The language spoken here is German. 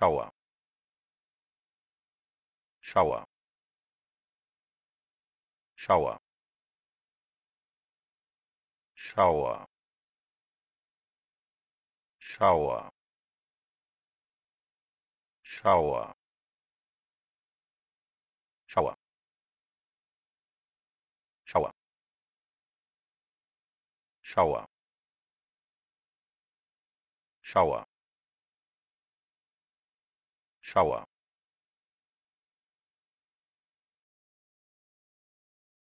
schauer schauer schauer schauer schauer schauer schauer schauer schauer schauer Chauá.